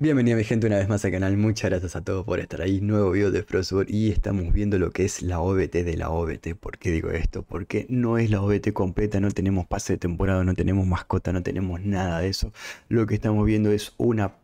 Bienvenida mi gente una vez más al canal, muchas gracias a todos por estar ahí, nuevo video de Frostborn y estamos viendo lo que es la OBT de la OBT, ¿por qué digo esto? Porque no es la OBT completa, no tenemos pase de temporada, no tenemos mascota, no tenemos nada de eso, lo que estamos viendo es una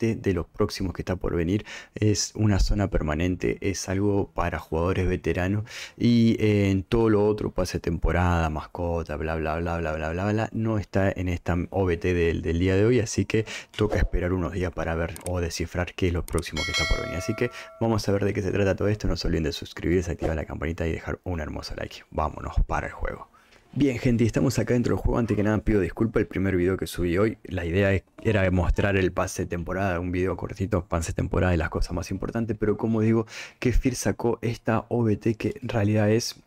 de los próximos que está por venir es una zona permanente, es algo para jugadores veteranos y eh, en todo lo otro, pase temporada, mascota, bla, bla, bla, bla, bla, bla, bla, no está en esta OBT del, del día de hoy, así que toca esperar unos días para ver o descifrar qué es lo próximo que está por venir. Así que vamos a ver de qué se trata todo esto, no se olviden de suscribirse, activar la campanita y dejar un hermoso like. Vámonos para el juego. Bien gente, estamos acá dentro del juego, antes que nada pido disculpas, el primer video que subí hoy, la idea era mostrar el pase de temporada, un video cortito, pase temporada y las cosas más importantes, pero como digo, que Fear sacó esta OBT que en realidad es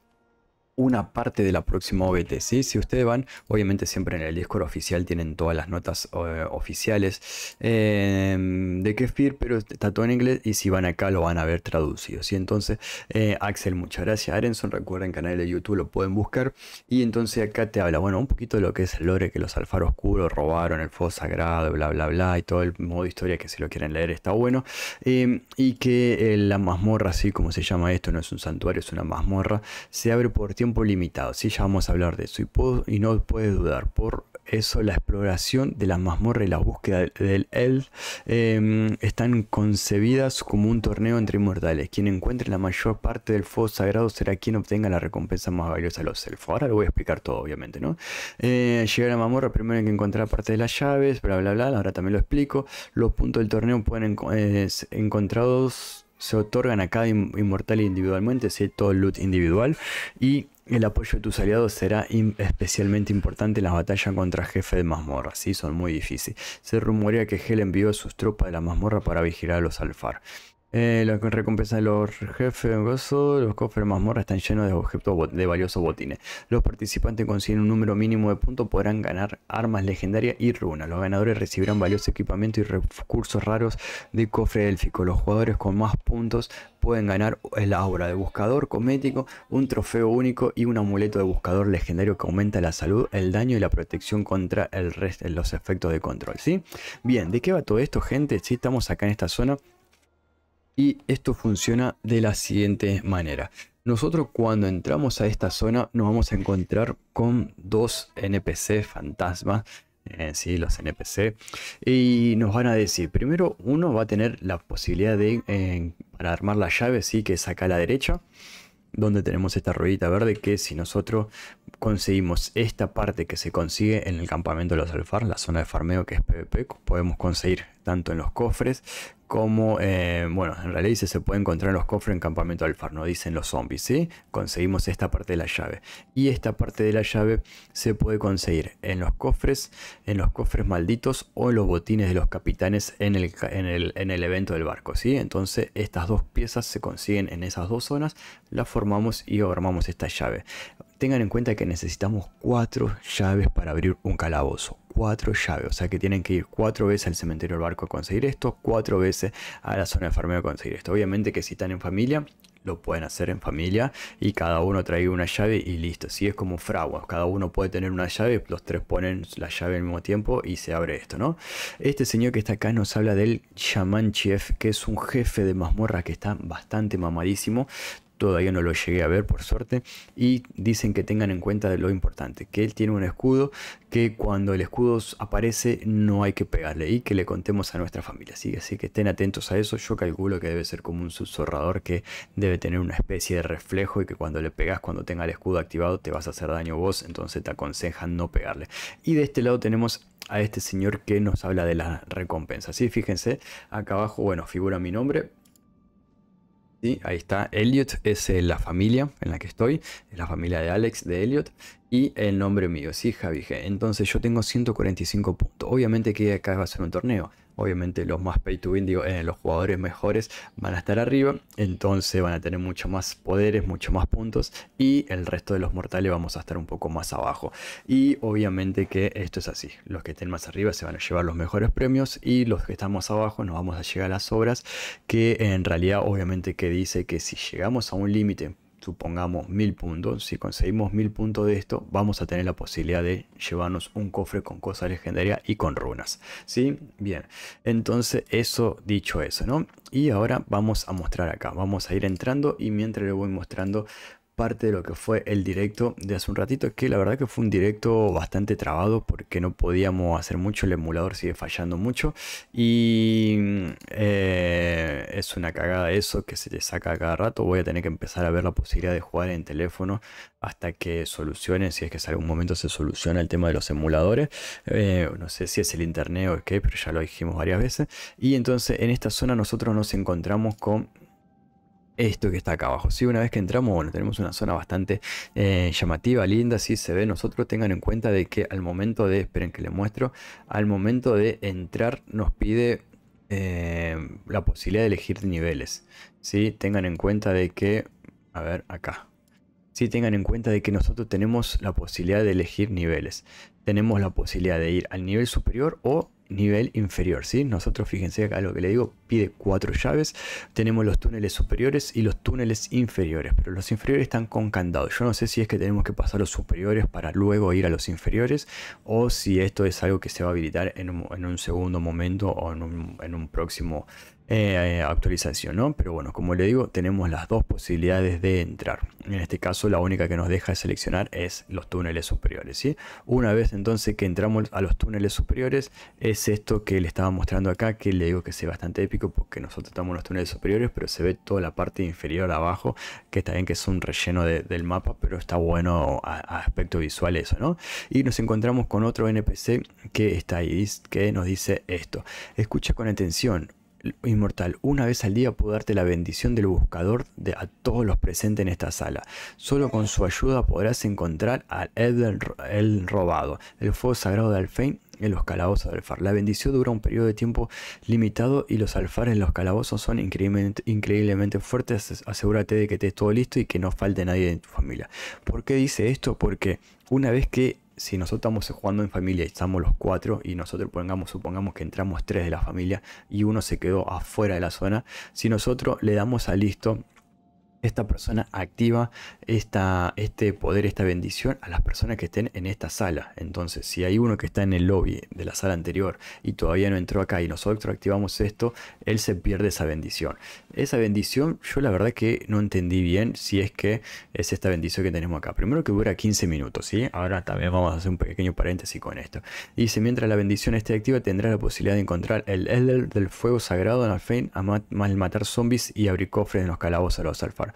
una parte de la próxima OBT. Si ustedes van, obviamente siempre en el Discord oficial tienen todas las notas eh, oficiales em, de Kefir, pero está todo en inglés y si van acá lo van a ver traducido. Y Entonces, eh, Axel, muchas gracias. Arenson, recuerden canal de YouTube, lo pueden buscar. Y entonces acá te habla, bueno, un poquito de lo que es el lore, que los alfaros oscuros robaron el foso sagrado, bla, bla, bla, y todo el modo de historia que si lo quieren leer está bueno. Em, y que eh, la mazmorra, así como se llama esto, no es un santuario, es una mazmorra, se abre por tiempo limitado, si ya vamos a hablar de eso. Y, no puedes dudar, por eso la exploración de la mazmorra y la búsqueda del Elf em, están concebidas como un torneo entre inmortales. Quien encuentre la mayor parte del fuego sagrado será quien obtenga la recompensa más valiosa los elfos. Ahora lo voy a explicar todo, obviamente, ¿no? Eh, llegar a la mazmorra, primero hay que encontrar parte de las llaves, bla, bla, bla. Ahora también lo explico. Los puntos del torneo pueden eh, encontrados se otorgan a cada inmortal individualmente, si todo loot individual. Y el apoyo de tus aliados será especialmente importante en las batallas contra jefe de mazmorra, sí, son muy difíciles. Se rumorea que Hel envió a sus tropas de la mazmorra para vigilar a los alfar. Eh, la recompensa de los jefes gozo, los cofres de mazmorra están llenos de objetos de valiosos botines. Los participantes consiguen un número mínimo de puntos, podrán ganar armas legendarias y runas. Los ganadores recibirán valiosos equipamiento y recursos raros de cofre élfico. Los jugadores con más puntos pueden ganar la obra de buscador cosmético, un trofeo único y un amuleto de buscador legendario que aumenta la salud, el daño y la protección contra el resto, los efectos de control. ¿sí? Bien, ¿de qué va todo esto, gente? Si estamos acá en esta zona y esto funciona de la siguiente manera. Nosotros cuando entramos a esta zona nos vamos a encontrar con dos NPC fantasmas, eh, sí, los NPC, y nos van a decir, primero uno va a tener la posibilidad de, eh, para armar la llave, sí, que saca a la derecha, donde tenemos esta ruedita verde que si nosotros conseguimos esta parte que se consigue en el campamento de los alfar, la zona de farmeo que es PvP, podemos conseguir tanto en los cofres como, eh, bueno, en realidad se puede encontrar en los cofres en Campamento del no dicen los zombies, ¿sí? Conseguimos esta parte de la llave. Y esta parte de la llave se puede conseguir en los cofres, en los cofres malditos o en los botines de los capitanes en el, en el, en el evento del barco, ¿sí? Entonces estas dos piezas se consiguen en esas dos zonas, las formamos y armamos esta llave. Tengan en cuenta que necesitamos cuatro llaves para abrir un calabozo cuatro llaves. O sea que tienen que ir cuatro veces al cementerio del barco a conseguir esto, cuatro veces a la zona de farmeo a conseguir esto. Obviamente que si están en familia, lo pueden hacer en familia y cada uno trae una llave y listo. Si es como fraguas, cada uno puede tener una llave, los tres ponen la llave al mismo tiempo y se abre esto, ¿no? Este señor que está acá nos habla del chamán Chief, que es un jefe de mazmorra que está bastante mamadísimo, todavía no lo llegué a ver por suerte, y dicen que tengan en cuenta lo importante, que él tiene un escudo, que cuando el escudo aparece no hay que pegarle y que le contemos a nuestra familia, así que estén atentos a eso, yo calculo que debe ser como un susurrador que debe tener una especie de reflejo y que cuando le pegas, cuando tenga el escudo activado, te vas a hacer daño vos, entonces te aconsejan no pegarle. Y de este lado tenemos a este señor que nos habla de las recompensas. ¿sí? Fíjense, acá abajo, bueno, figura mi nombre, Sí, ahí está. Elliot es eh, la familia en la que estoy, es la familia de Alex, de Elliot, y el nombre mío, sí, Javi Entonces yo tengo 145 puntos. Obviamente que acá va a ser un torneo. Obviamente los más pay to win, digo, eh, los jugadores mejores van a estar arriba, entonces van a tener mucho más poderes, mucho más puntos y el resto de los mortales vamos a estar un poco más abajo. Y obviamente que esto es así, los que estén más arriba se van a llevar los mejores premios y los que están más abajo nos vamos a llegar a las obras que en realidad obviamente que dice que si llegamos a un límite supongamos mil puntos, si conseguimos mil puntos de esto, vamos a tener la posibilidad de llevarnos un cofre con cosas legendarias y con runas. ¿Sí? Bien, entonces eso dicho eso, ¿no? Y ahora vamos a mostrar acá, vamos a ir entrando y mientras le voy mostrando parte de lo que fue el directo de hace un ratito, es que la verdad que fue un directo bastante trabado porque no podíamos hacer mucho, el emulador sigue fallando mucho y eh, es una cagada eso que se te saca cada rato, voy a tener que empezar a ver la posibilidad de jugar en teléfono hasta que solucione si es que en algún momento se soluciona el tema de los emuladores, eh, no sé si es el internet o qué, pero ya lo dijimos varias veces y entonces en esta zona nosotros nos encontramos con esto que está acá abajo. Si una vez que entramos, bueno, tenemos una zona bastante eh, llamativa, linda, si ¿sí? se ve. Nosotros tengan en cuenta de que al momento de, esperen que les muestro, al momento de entrar nos pide eh, la posibilidad de elegir niveles. ¿sí? Tengan en cuenta de que, a ver, acá. Sí, tengan en cuenta de que nosotros tenemos la posibilidad de elegir niveles. Tenemos la posibilidad de ir al nivel superior o nivel inferior. ¿sí? Nosotros, fíjense acá lo que le digo, pide cuatro llaves. Tenemos los túneles superiores y los túneles inferiores, pero los inferiores están con candado. Yo no sé si es que tenemos que pasar los superiores para luego ir a los inferiores o si esto es algo que se va a habilitar en un, segundo momento o en un, en un próximo eh, actualización, ¿no? Pero bueno, como le digo, tenemos las dos posibilidades de entrar. En este caso, la única que nos deja seleccionar es los túneles superiores, ¿sí? Una vez entonces que entramos a los túneles superiores, es esto que le estaba mostrando acá, que le digo que es bastante épico porque nosotros estamos en los túneles superiores, pero se ve toda la parte inferior abajo, que está bien que es un relleno del mapa, pero está bueno a, a, aspecto visual eso, ¿no? Y nos encontramos con otro NPC que está ahí, que nos dice esto. Escucha con atención, inmortal, una vez al día puedo darte la bendición del buscador de a todos los presentes en esta sala. Solo con su ayuda podrás encontrar al el robado, el fuego sagrado de Alfein en los calabozos de alfar. La bendición dura un periodo de tiempo limitado y los alfares en los calabozos son increíblemente, increíblemente fuertes. Asegúrate de que estés todo listo y que no falte nadie de tu familia. ¿Por qué dice esto? Porque una vez que si nosotros estamos jugando en familia y estamos los cuatro y nosotros pongamos, supongamos que entramos tres de la familia y uno se quedó afuera de la zona, si nosotros le damos a listo esta persona activa esta, este poder, esta bendición a las personas que estén en esta sala. Entonces, si hay uno que está en el lobby de la sala anterior y todavía no entró acá y nosotros activamos esto, él se pierde esa bendición. Esa bendición, yo la verdad que no entendí bien si es que es esta bendición que tenemos acá. Primero que dura 15 minutos, ¿sí? Ahora también vamos a hacer un pequeño paréntesis con esto. Dice, mientras la bendición esté activa, Tendrá la posibilidad de encontrar el Elder del Fuego Sagrado en Alfein, a matar zombies y abrir cofres en los calabozos a los alfar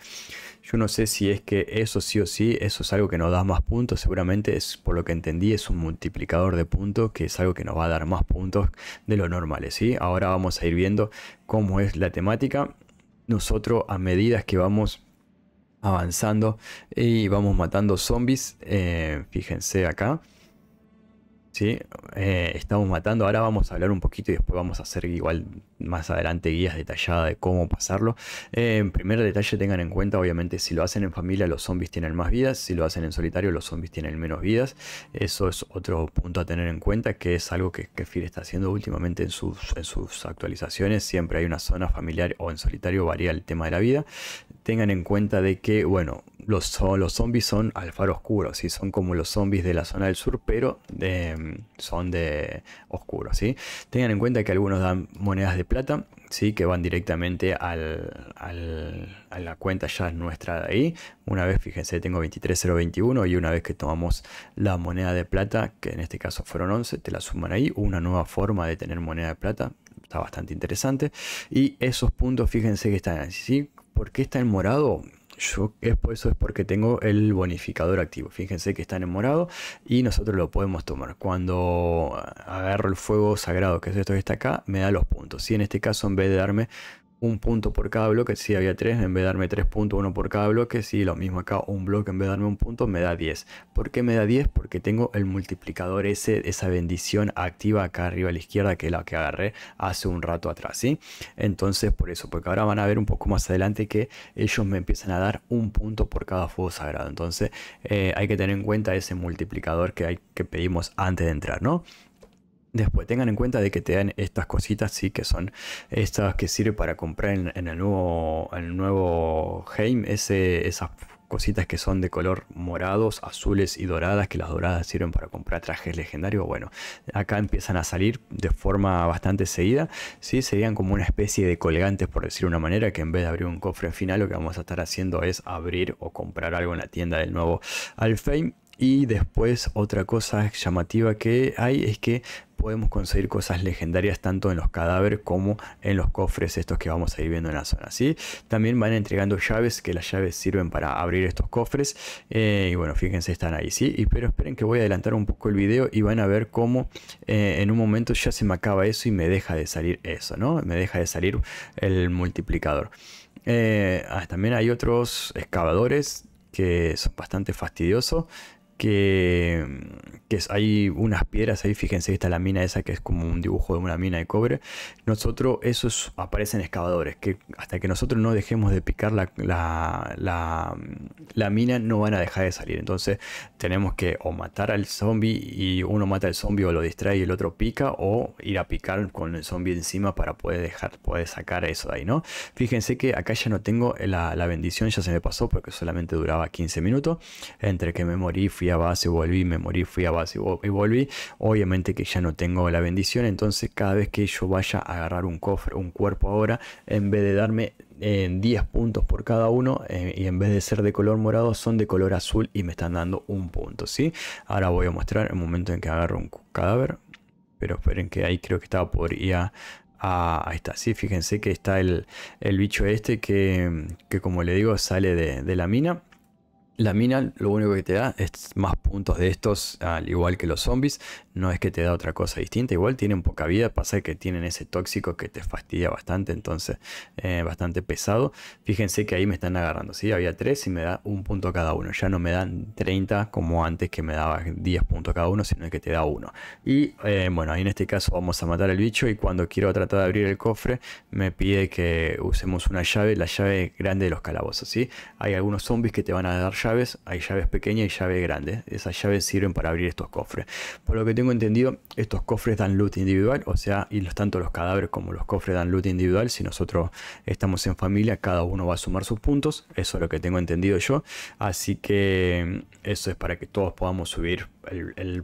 yo no sé si es que eso sí o sí, eso es algo que nos da más puntos. Seguramente es por lo que entendí, es un multiplicador de puntos que es algo que nos va a dar más puntos de lo normal. ¿sí? Ahora vamos a ir viendo cómo es la temática. Nosotros a medida que vamos avanzando y vamos matando zombies, eh, fíjense acá ¿sí? Eh, estamos matando. Ahora vamos a hablar un poquito y después vamos a hacer igual más adelante guías detalladas de cómo pasarlo. Eh, en primer detalle tengan en cuenta, obviamente, si lo hacen en familia los zombies tienen más vidas, si lo hacen en solitario los zombies tienen menos vidas. Eso es otro punto a tener en cuenta, que es algo que, que está haciendo últimamente en sus, en sus actualizaciones. Siempre hay una zona familiar o en solitario varía el tema de la vida. Tengan en cuenta de que, bueno, los, los zombies son alfaro oscuros ¿sí? son como los zombies de la zona del sur, pero em, son de oscuros. ¿sí? Tengan en cuenta que algunos dan monedas de plata, ¿sí? que van directamente al, a la cuenta ya nuestra de ahí. Una vez, fíjense, tengo 23021 y una vez que tomamos la moneda de plata, que en este caso fueron 11, te la suman ahí. Una nueva forma de tener moneda de plata, está bastante interesante. Y esos puntos, fíjense que están así. ¿sí? ¿Por qué está en morado? Yo, eso es porque tengo el bonificador activo. Fíjense que está en morado y nosotros lo podemos tomar. Cuando agarro el fuego sagrado, que es esto que está acá, me da los puntos. Si en este caso, en vez de darme un punto por cada bloque, si había tres, en vez de darme puntos uno por cada bloque, si lo mismo acá, un bloque en vez de darme un punto me da 10. ¿Por qué me da 10? Porque tengo el multiplicador ese, esa bendición activa acá arriba a la izquierda que es la que agarré hace un rato atrás, ¿sí? Entonces por eso, porque ahora van a ver un poco más adelante que ellos me empiezan a dar un punto por cada fuego sagrado. Entonces eh, hay que tener en cuenta ese multiplicador que, hay, que pedimos antes de entrar, ¿no? Después tengan en cuenta de que te dan estas cositas, sí, que son estas que sirven para comprar en, el nuevo, el nuevo Heim, esas cositas que son de color morados, azules y doradas, que las doradas sirven para comprar trajes legendarios. Bueno, acá empiezan a salir de forma bastante seguida, ¿sí? Serían como una especie de colgantes, por decir una manera, que en vez de abrir un cofre final, lo que vamos a estar haciendo es abrir o comprar algo en la tienda del nuevo Alfheim. Y después otra cosa llamativa que hay es que podemos conseguir cosas legendarias tanto en los cadáveres como en los cofres estos que vamos a ir viendo en la zona. ¿sí? También van entregando llaves, que las llaves sirven para abrir estos cofres. Eh, y bueno, fíjense, están ahí. ¿sí? Y, pero esperen que voy a adelantar un poco el video y van a ver cómo eh, en un momento ya se me acaba eso y me deja de salir eso, ¿no? Me deja de salir el multiplicador. Eh, ah, también hay otros excavadores que son bastante fastidiosos que, hay unas piedras ahí, fíjense, esta la mina esa que es como un dibujo de una mina de cobre. Nosotros, esos aparecen excavadores, que hasta que nosotros no dejemos de picar la, la, mina no van a dejar de salir. Entonces tenemos que o matar al zombie y uno mata al zombie o lo distrae y el otro pica, o ir a picar con el zombie encima para poder dejar, poder sacar eso de ahí, ¿no? Fíjense que acá ya no tengo la, la bendición, ya se me pasó porque solamente duraba 15 minutos. Entre que me morí, fui a base, volví, me morí, fui a base y volví. Obviamente que ya no tengo la bendición, entonces cada vez que yo vaya a agarrar un cofre, un cuerpo ahora, en vez de darme en eh, 10 puntos por cada uno eh, y en vez de ser de color morado son de color azul y me están dando un punto, ¿sí? Ahora voy a mostrar el momento en que agarro un cadáver, pero esperen que ahí creo que estaba por a, a, ahí está, sí, fíjense que está el, bicho este que, como le digo sale de la mina la mina lo único que te da es más puntos de estos, al igual que los zombies. No es que te da otra cosa distinta, igual tienen poca vida. Pasa que tienen ese tóxico que te fastidia bastante, entonces eh, bastante pesado. Fíjense que ahí me están agarrando, ¿sí? Había tres y me da un punto cada uno. Ya no me dan 30 como antes que me daba 10 puntos cada uno, sino que te da uno. Y eh, bueno, ahí en este caso vamos a matar al bicho y cuando quiero tratar de abrir el cofre me pide que usemos una llave, la llave grande de los calabozos, ¿sí? Hay algunos zombies que te van a dar llaves, hay llaves pequeñas y llaves grandes. Esas llaves sirven para abrir estos cofres. Por lo que tengo entendido, estos cofres dan loot individual, o sea, y los, tanto los cadáveres como los cofres dan loot individual. Si nosotros estamos en familia, cada uno va a sumar sus puntos. Eso es lo que tengo entendido yo. Así que mm, eso es para que todos podamos subir el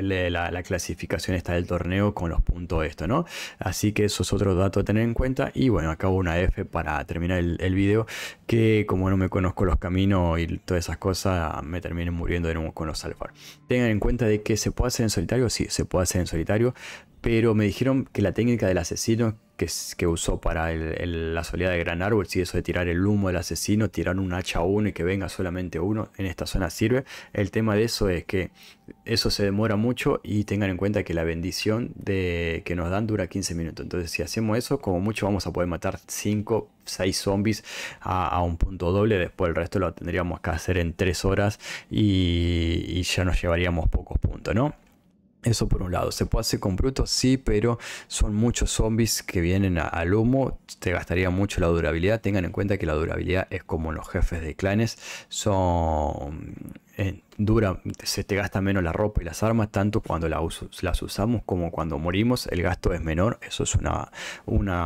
la, clasificación está del torneo con los puntos esto, ¿no? Así que eso es otro dato a tener en cuenta. Y bueno, acabo una F para terminar el, video, que como no me conozco los caminos y todas esas cosas, me termino muriendo de nuevo con los alfar. Tengan en cuenta de que se puede hacer en solitario, sí, se puede hacer en solitario, pero me dijeron que la técnica del asesino que, que usó para la soledad de Gran Árbol, si eso de tirar el humo del asesino, tirar un hacha a uno y que venga solamente uno, en esta zona sirve. El tema de eso es que eso se demora mucho y tengan en cuenta que la bendición de, que nos dan dura 15 minutos. Entonces si hacemos eso, como mucho vamos a poder matar 5, 6 zombies a, un punto doble. Después el resto lo tendríamos que hacer en 3 horas y ya nos llevaríamos pocos puntos, ¿no? Eso por un lado. ¿Se puede hacer con brutos? Sí, pero son muchos zombies que vienen al humo. Te gastaría mucho la durabilidad. Tengan en cuenta que la durabilidad es como los jefes de clanes. Son eh, dura, se te gasta menos la ropa y las armas, tanto cuando las usamos como cuando morimos, el gasto es menor, eso es una,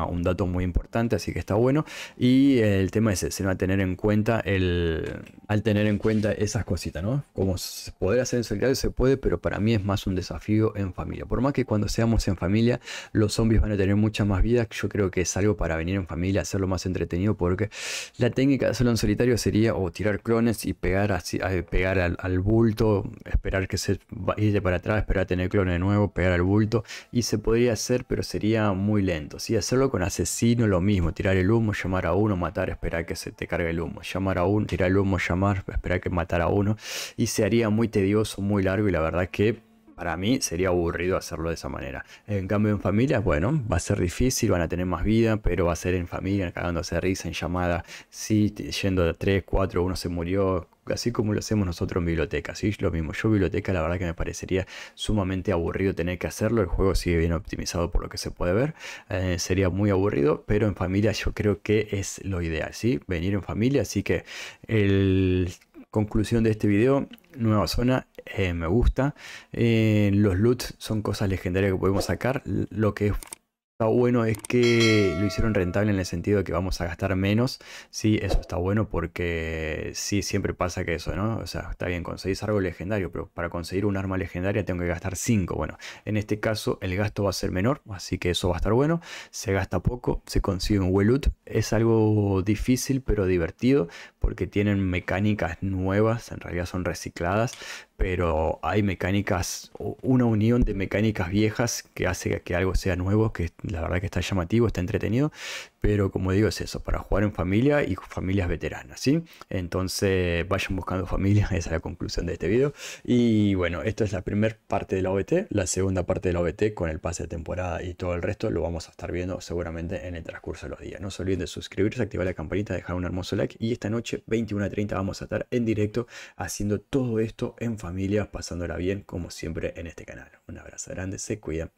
un dato muy importante, así que está bueno. Y el tema es se va a tener en cuenta el, al tener en cuenta esas cositas, ¿no? Como poder hacer en solitario se puede, pero para mí es más un desafío en familia. Por más que cuando seamos en familia, los zombies van a tener mucha más vida yo creo que es algo para venir en familia, hacerlo más entretenido, porque la técnica de hacerlo en solitario sería o tirar clones y pegar así, eh, pegar al, bulto, esperar que se vaya para atrás, esperar tener clone de nuevo, pegar al bulto. Y se podría hacer, pero sería muy lento. Si Hacerlo con asesino, lo mismo. Tirar el humo, llamar a uno, matar, esperar que se te cargue el humo. Llamar a uno, tirar el humo, llamar, esperar que matar a uno. Y se haría muy tedioso, muy largo y la verdad que para mí sería aburrido hacerlo de esa manera. En cambio en familia, bueno, va a ser difícil, van a tener más vida, pero va a ser en familia, cagándose de risa, en llamada, sí, yendo de 3, 4, uno se murió, así como lo hacemos nosotros en biblioteca, ¿sí? Lo mismo, yo biblioteca la verdad que me parecería sumamente aburrido tener que hacerlo, el juego sigue bien optimizado por lo que se puede ver, eh, sería muy aburrido, pero en familia yo creo que es lo ideal, ¿sí? Venir en familia, así que el... Conclusión de este video, nueva zona, eh, me gusta. Eh, los loot son cosas legendarias que podemos sacar. Lo que es Ah, bueno es que lo hicieron rentable en el sentido de que vamos a gastar menos. si eso está bueno porque sí, siempre pasa que eso, ¿no? sea, está bien, conseguís algo legendario, pero para conseguir un arma legendaria tengo que gastar 5. Bueno, en este caso el gasto va a ser menor, así que eso va a estar bueno. Se gasta poco, se consigue un well Es algo difícil pero divertido porque tienen mecánicas nuevas, en realidad son recicladas, pero hay mecánicas, una unión de mecánicas viejas que hace que algo sea nuevo, que la verdad que está llamativo, está entretenido pero como digo es eso, para jugar en familia y familias veteranas, ¿sí? Entonces vayan buscando familias, esa es la conclusión de este video. Y bueno, esta es la primera parte de la OBT, la segunda parte de la OBT con el pase de temporada y todo el resto lo vamos a estar viendo seguramente en el transcurso de los días. No se olviden de suscribirse, activar la campanita, dejar un hermoso like y esta noche 21.30 vamos a estar en directo haciendo todo esto en familia, pasándola bien como siempre en este canal. Un abrazo grande, se cuidan.